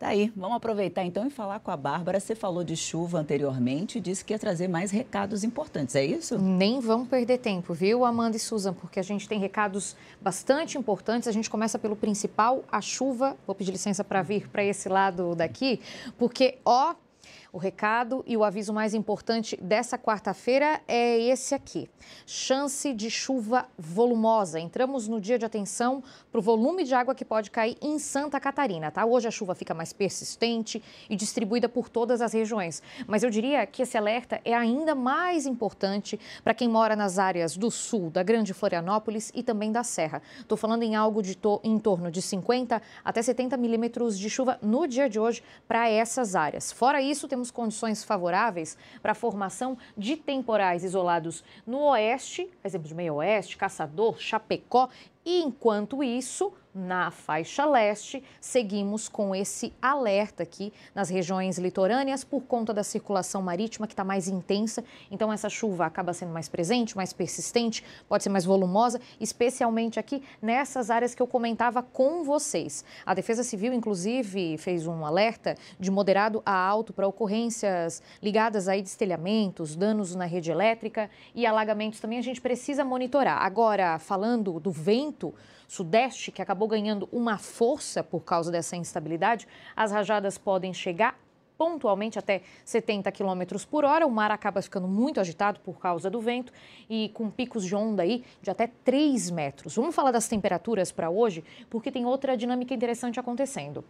Tá aí, vamos aproveitar então e falar com a Bárbara. Você falou de chuva anteriormente e disse que ia trazer mais recados importantes, é isso? Nem vão perder tempo, viu, Amanda e Susan, porque a gente tem recados bastante importantes. A gente começa pelo principal, a chuva. Vou pedir licença para vir para esse lado daqui, porque ó, o recado e o aviso mais importante dessa quarta-feira é esse aqui: chance de chuva volumosa. Entramos no dia de atenção para o volume de água que pode cair em Santa Catarina, tá? Hoje a chuva fica mais persistente e distribuída por todas as regiões. Mas eu diria que esse alerta é ainda mais importante para quem mora nas áreas do sul, da Grande Florianópolis e também da Serra. Estou falando em algo de to em torno de 50 até 70 milímetros de chuva no dia de hoje para essas áreas. Fora isso, temos temos condições favoráveis para a formação de temporais isolados no oeste, exemplo de meio oeste, Caçador, Chapecó, e enquanto isso, na faixa leste, seguimos com esse alerta aqui nas regiões litorâneas por conta da circulação marítima que está mais intensa. Então, essa chuva acaba sendo mais presente, mais persistente, pode ser mais volumosa, especialmente aqui nessas áreas que eu comentava com vocês. A Defesa Civil, inclusive, fez um alerta de moderado a alto para ocorrências ligadas a destelhamentos, danos na rede elétrica e alagamentos também. A gente precisa monitorar. Agora, falando do vento sudeste que acabou acabou ganhando uma força por causa dessa instabilidade. As rajadas podem chegar pontualmente até 70 km por hora. O mar acaba ficando muito agitado por causa do vento e com picos de onda aí de até 3 metros. Vamos falar das temperaturas para hoje, porque tem outra dinâmica interessante acontecendo.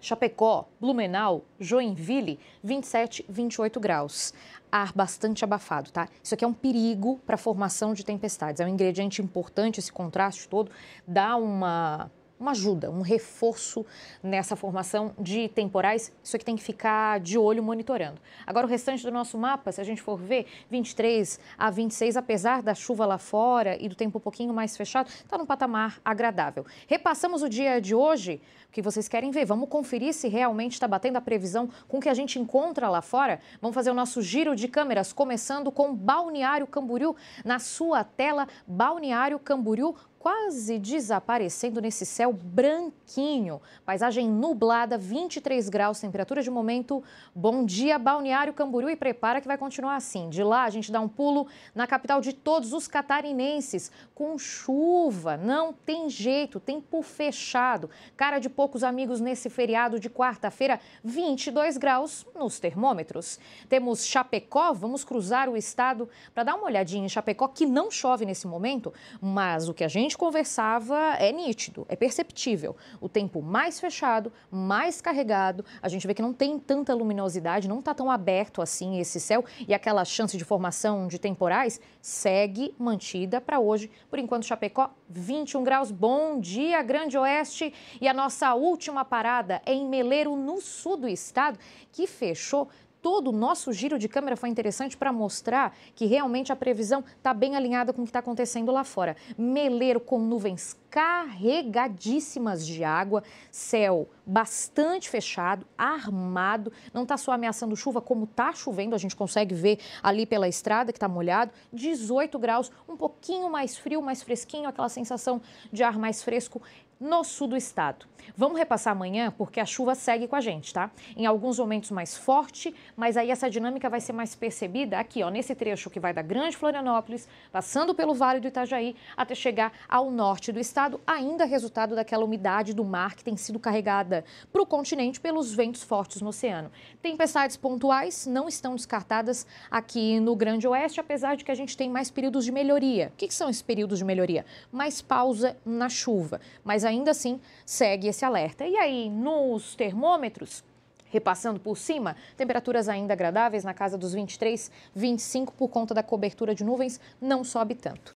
Chapecó, Blumenau, Joinville, 27, 28 graus. Ar bastante abafado, tá? Isso aqui é um perigo para a formação de tempestades. É um ingrediente importante esse contraste todo, dá uma uma ajuda, um reforço nessa formação de temporais. Isso aqui tem que ficar de olho monitorando. Agora, o restante do nosso mapa, se a gente for ver, 23 a 26, apesar da chuva lá fora e do tempo um pouquinho mais fechado, está num patamar agradável. Repassamos o dia de hoje, o que vocês querem ver. Vamos conferir se realmente está batendo a previsão com o que a gente encontra lá fora. Vamos fazer o nosso giro de câmeras, começando com Balneário Camboriú. Na sua tela, Balneário Camboriú quase desaparecendo nesse céu branquinho. Paisagem nublada, 23 graus, temperatura de momento. Bom dia, Balneário Camboriú, e prepara que vai continuar assim. De lá, a gente dá um pulo na capital de todos os catarinenses, com chuva. Não tem jeito, tempo fechado. Cara de poucos amigos nesse feriado de quarta-feira, 22 graus nos termômetros. Temos Chapecó, vamos cruzar o estado para dar uma olhadinha em Chapecó, que não chove nesse momento, mas o que a gente gente conversava é nítido, é perceptível. O tempo mais fechado, mais carregado, a gente vê que não tem tanta luminosidade, não está tão aberto assim esse céu e aquela chance de formação de temporais segue mantida para hoje. Por enquanto, Chapecó, 21 graus. Bom dia, Grande Oeste. E a nossa última parada é em Meleiro, no sul do estado, que fechou todo o nosso giro de câmera foi interessante para mostrar que realmente a previsão está bem alinhada com o que está acontecendo lá fora. Meleiro com nuvens carregadíssimas de água, céu bastante fechado, armado, não está só ameaçando chuva, como está chovendo, a gente consegue ver ali pela estrada que está molhado, 18 graus, um pouquinho mais frio, mais fresquinho, aquela sensação de ar mais fresco no sul do estado. Vamos repassar amanhã, porque a chuva segue com a gente, tá? Em alguns momentos mais forte, mas aí essa dinâmica vai ser mais percebida aqui, ó, nesse trecho que vai da Grande Florianópolis, passando pelo Vale do Itajaí, até chegar ao norte do estado, ainda resultado daquela umidade do mar que tem sido carregada para o continente pelos ventos fortes no oceano. Tempestades pontuais não estão descartadas aqui no Grande Oeste, apesar de que a gente tem mais períodos de melhoria. O que, que são esses períodos de melhoria? Mais pausa na chuva, mas ainda assim segue esse alerta. E aí, nos termômetros, Repassando por cima, temperaturas ainda agradáveis na casa dos 23, 25 por conta da cobertura de nuvens, não sobe tanto.